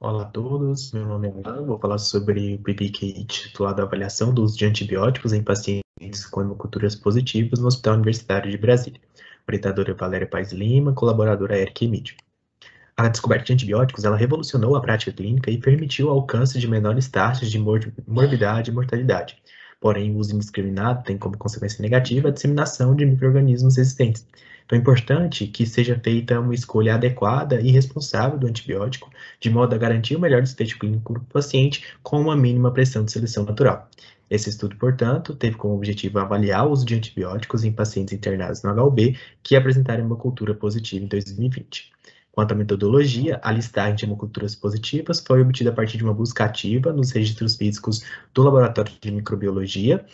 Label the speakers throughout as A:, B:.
A: Olá a todos, meu nome é Alan, vou falar sobre o PPQ titulado Avaliação do Uso de Antibióticos em Pacientes com Hemoculturas Positivas no Hospital Universitário de Brasília. Orientadora Valéria Pais Lima, colaboradora Eric Emídio. A descoberta de antibióticos ela revolucionou a prática clínica e permitiu o alcance de menores taxas de morbidade e mortalidade, Porém, o uso indiscriminado tem como consequência negativa a disseminação de microrganismos resistentes. Então, é importante que seja feita uma escolha adequada e responsável do antibiótico, de modo a garantir o melhor desfecho clínico do paciente com uma mínima pressão de seleção natural. Esse estudo, portanto, teve como objetivo avaliar o uso de antibióticos em pacientes internados no HLB que apresentaram uma cultura positiva em 2020. Quanto à metodologia, a listagem de hemoculturas positivas foi obtida a partir de uma busca ativa nos registros físicos do Laboratório de Microbiologia,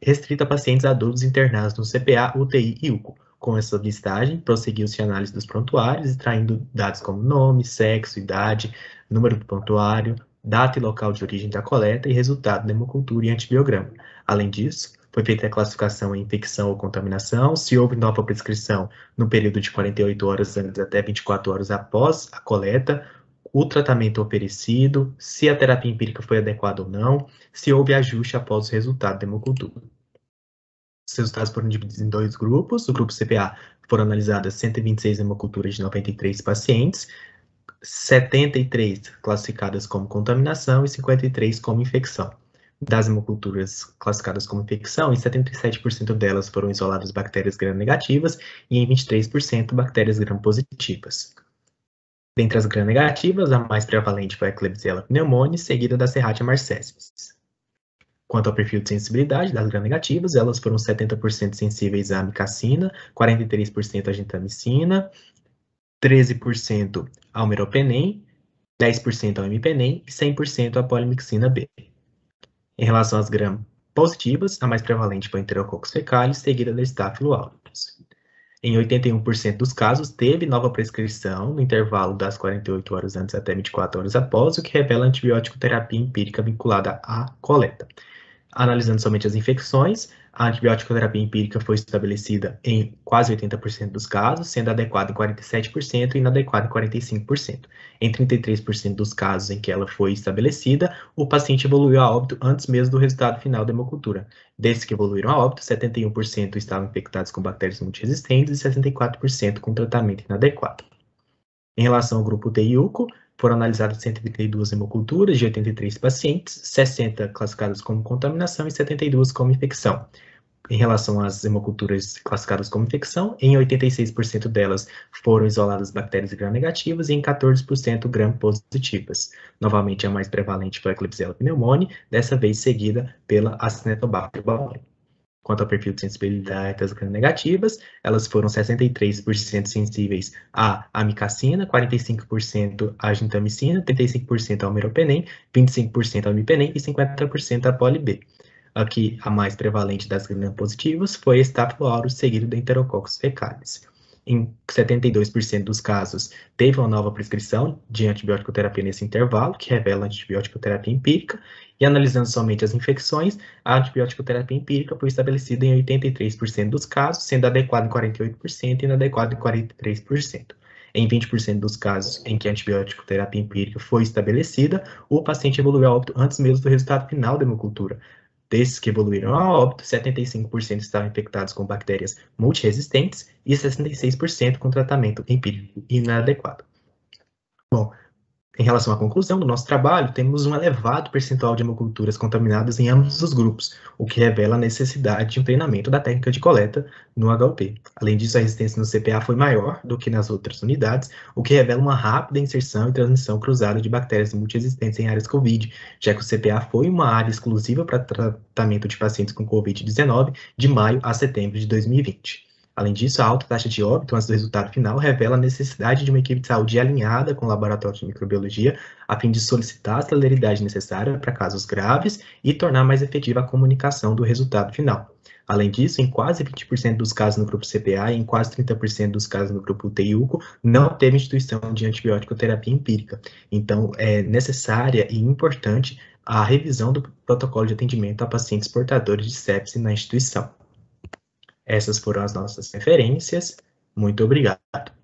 A: restrita a pacientes adultos internados no CPA, UTI e UCO. Com essa listagem, prosseguiu-se a análise dos prontuários, extraindo dados como nome, sexo, idade, número do prontuário, data e local de origem da coleta e resultado da hemocultura e antibiograma. Além disso, foi feita a classificação em infecção ou contaminação, se houve nova prescrição no período de 48 horas antes até 24 horas após a coleta, o tratamento oferecido, se a terapia empírica foi adequada ou não, se houve ajuste após o resultado da hemocultura. Os resultados foram divididos em dois grupos. O grupo CPA foram analisadas 126 hemoculturas de 93 pacientes, 73 classificadas como contaminação e 53 como infecção das hemoculturas classificadas como infecção, em 77% delas foram isoladas bactérias gram-negativas e em 23% bactérias gram-positivas. Dentre as gram-negativas, a mais prevalente foi a Klebsiella pneumoniae, seguida da Serratia marcescens. Quanto ao perfil de sensibilidade das gram-negativas, elas foram 70% sensíveis à amicacina, 43% à gentamicina, 13% ao meropenem, 10% ao MPNEM e 100% à polimixina B. Em relação às gram-positivas, a mais prevalente foi Enterococcus fecalis, seguida da Staphylo aureus. Em 81% dos casos, teve nova prescrição no intervalo das 48 horas antes até 24 horas após, o que revela antibiótico terapia empírica vinculada à coleta. Analisando somente as infecções, a antibiótico-terapia empírica foi estabelecida em quase 80% dos casos, sendo adequada em 47% e inadequada em 45%. Em 33% dos casos em que ela foi estabelecida, o paciente evoluiu a óbito antes mesmo do resultado final da hemocultura. Desses que evoluíram a óbito, 71% estavam infectados com bactérias multiresistentes e 64% com tratamento inadequado. Em relação ao grupo TIUCO, foram analisadas 132 hemoculturas de 83 pacientes, 60 classificadas como contaminação e 72 como infecção. Em relação às hemoculturas classificadas como infecção, em 86% delas foram isoladas bactérias gram-negativas e em 14% gram-positivas. Novamente, a mais prevalente foi a Klebsiella pneumoniae, dessa vez seguida pela Acinetobacter baumannii. Quanto ao perfil de sensibilidade das gram negativas, elas foram 63% sensíveis à amicacina, 45% à gentamicina, 35% ao meropenem, 25% ao mipenem e 50% à polib. Aqui, a mais prevalente das gram positivas foi Staphylo seguido da Enterococcus fecalis em 72% dos casos, teve uma nova prescrição de antibiótico terapia nesse intervalo, que revela antibiótico terapia empírica, e analisando somente as infecções, a antibiótico terapia empírica foi estabelecida em 83% dos casos, sendo adequada em 48% e inadequada em 43%. Em 20% dos casos em que a antibiótico terapia empírica foi estabelecida, o paciente evoluiu a óbito antes mesmo do resultado final da hemocultura, Desses que evoluíram a óbito, 75% estavam infectados com bactérias multiresistentes e 66% com tratamento empírico inadequado. Bom, em relação à conclusão do nosso trabalho, temos um elevado percentual de hemoculturas contaminadas em ambos os grupos, o que revela a necessidade de um treinamento da técnica de coleta no HOP. Além disso, a resistência no CPA foi maior do que nas outras unidades, o que revela uma rápida inserção e transmissão cruzada de bactérias multiresistentes em áreas COVID, já que o CPA foi uma área exclusiva para tratamento de pacientes com COVID-19 de maio a setembro de 2020. Além disso, a alta taxa de óbito antes do resultado final revela a necessidade de uma equipe de saúde alinhada com o laboratório de microbiologia, a fim de solicitar a celeridade necessária para casos graves e tornar mais efetiva a comunicação do resultado final. Além disso, em quase 20% dos casos no grupo CPA e em quase 30% dos casos no grupo TIUCO, não teve instituição de antibiótico terapia empírica. Então, é necessária e importante a revisão do protocolo de atendimento a pacientes portadores de sepse na instituição. Essas foram as nossas referências. Muito obrigado.